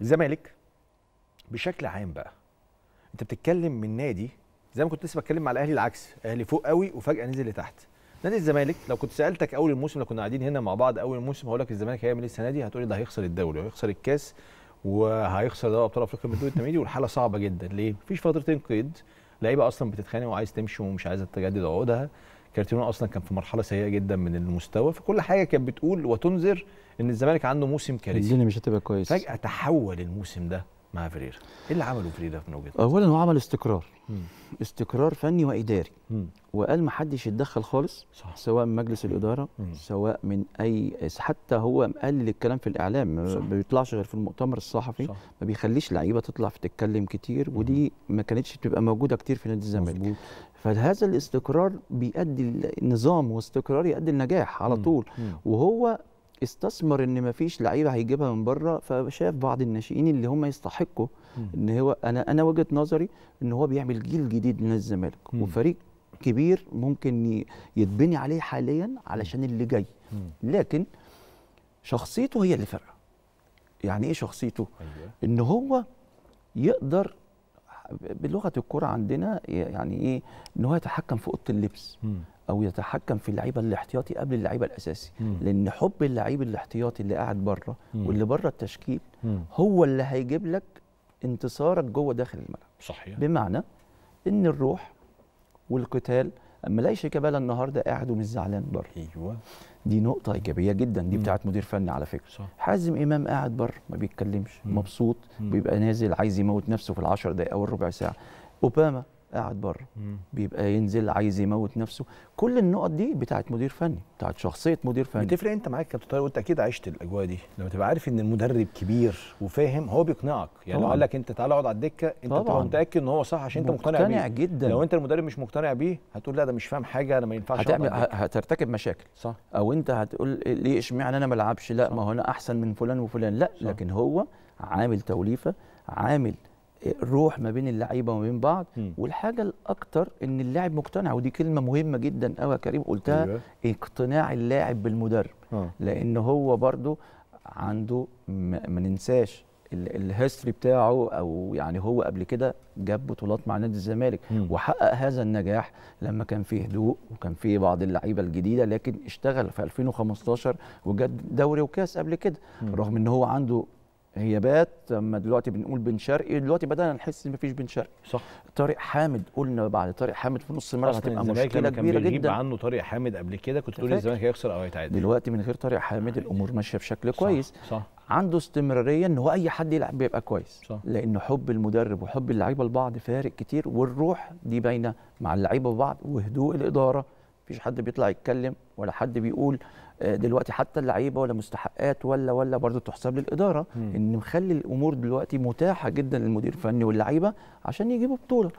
الزمالك بشكل عام بقى انت بتتكلم من نادي زي ما كنت لسه بتكلم مع الاهلي العكس الاهلي فوق قوي وفجاه نزل لتحت نادي الزمالك لو كنت سالتك اول الموسم لو كنا قاعدين هنا مع بعض اول الموسم هقول لك الزمالك هيعمل ايه السنه دي هتقول لي ده هيخسر الدوري وهيخسر الكاس وهيخسر دوري ابطال افريقيا من الدور التمهيدي والحاله صعبه جدا ليه؟ مفيش فتره تنقيد لعيبه اصلا بتتخانق وعايز تمشي ومش عايزه تجدد عقودها كارتيرون اصلا كان في مرحله سيئه جدا من المستوى فكل حاجه كانت بتقول وتنذر ان الزمالك عنده موسم كارثي الدنيا مش هتبقى كويس فجاه تحول الموسم ده مع فريرا ايه اللي عمله فريرا في وجهه اولا هو عمل استقرار مم. استقرار فني واداري مم. وقال ما حدش يتدخل خالص صح. سواء من مجلس الاداره مم. سواء من اي حتى هو مقلل الكلام في الاعلام ما بيطلعش غير في المؤتمر الصحفي صح. ما بيخليش لعيبه تطلع تتكلم كتير ودي ما كانتش بتبقى موجوده كتير في نادي الزمالك فهذا الاستقرار بيؤدي النظام واستقرار يؤدي النجاح على طول وهو استثمر ان ما فيش لعيبه هيجيبها من بره فشاف بعض الناشئين اللي هم يستحقوا ان هو انا انا وجهه نظري ان هو بيعمل جيل جديد من الزمالك وفريق كبير ممكن يتبني عليه حاليا علشان اللي جاي لكن شخصيته هي اللي فارقه يعني ايه شخصيته أيوة. ان هو يقدر بلغه الكره عندنا يعني ايه ان هو يتحكم في اوضه اللبس او يتحكم في اللعيبه الاحتياطي قبل اللعيبه الاساسي لان حب اللعيب الاحتياطي اللي قاعد بره واللي بره التشكيل هو اللي هيجيب لك انتصارك جوه داخل الملعب صحيح بمعنى ان الروح والقتال اما الاقي شيكابالا النهارده قاعد ومش زعلان بره ايوه دي نقطه ايجابيه جدا دي بتاعت مدير فني على فكره صح. حازم امام قاعد بره ما بيتكلمش مبسوط بيبقى نازل عايز يموت نفسه في العشر دقائق او الربع ساعه اوباما قاعد بره بيبقى ينزل عايز يموت نفسه كل النقط دي بتاعت مدير فني بتاعت شخصيه مدير فني بتفرق انت معاك كابتن طارق وانت اكيد عشت الاجواء دي لما تبقى عارف ان المدرب كبير وفاهم هو بيقنعك يعني لو قال لك انت تعالى اقعد على الدكه انت طبعا متاكد ان هو صح عشان انت مقتنع, مقتنع بيه مقتنع جدا لو انت المدرب مش مقتنع بيه هتقول لا ده مش فاهم حاجه انا ما ينفعش هتعمل هترتكب مشاكل صح او انت هتقول ليه اشمعنى انا ما العبش لا صح. ما هو انا احسن من فلان وفلان لا صح. لكن هو عامل توليفه عامل الروح ما بين اللعيبه وما بين بعض م. والحاجه الاكثر ان اللاعب مقتنع ودي كلمه مهمه جدا قوي يا كريم قلتها أيوة. اقتناع اللاعب بالمدرب آه. لان هو برضو عنده ما ننساش الهيستوري بتاعه او يعني هو قبل كده جاب بطولات مع نادي الزمالك م. وحقق هذا النجاح لما كان فيه هدوء وكان فيه بعض اللعيبه الجديده لكن اشتغل في 2015 وجاب دوري وكاس قبل كده م. رغم ان هو عنده هي بات لما دلوقتي بنقول بن شرقي دلوقتي بدانا نحس ان مفيش بن شرقي صح طارق حامد قلنا بعد طارق حامد في نص الملعب هتبقى مشكله كبيره جدا كان عنه طارق حامد قبل كده كنت تقول الزمالك هيخسر او هيتعادل دلوقتي من غير طارق حامد الامور ماشيه بشكل صح كويس صح عنده استمراريه ان هو اي حد يلعب بيبقى كويس صح. لان حب المدرب وحب اللعيبه لبعض فارق كتير والروح دي باينه مع اللعيبه ببعض وهدوء الاداره مفيش حد بيطلع يتكلم ولا حد بيقول آه، دلوقتي حتى اللعيبه ولا مستحقات ولا ولا برضه تحسب للاداره م. ان مخلي الامور دلوقتي متاحه جدا للمدير الفني واللعيبه عشان يجيبوا بطوله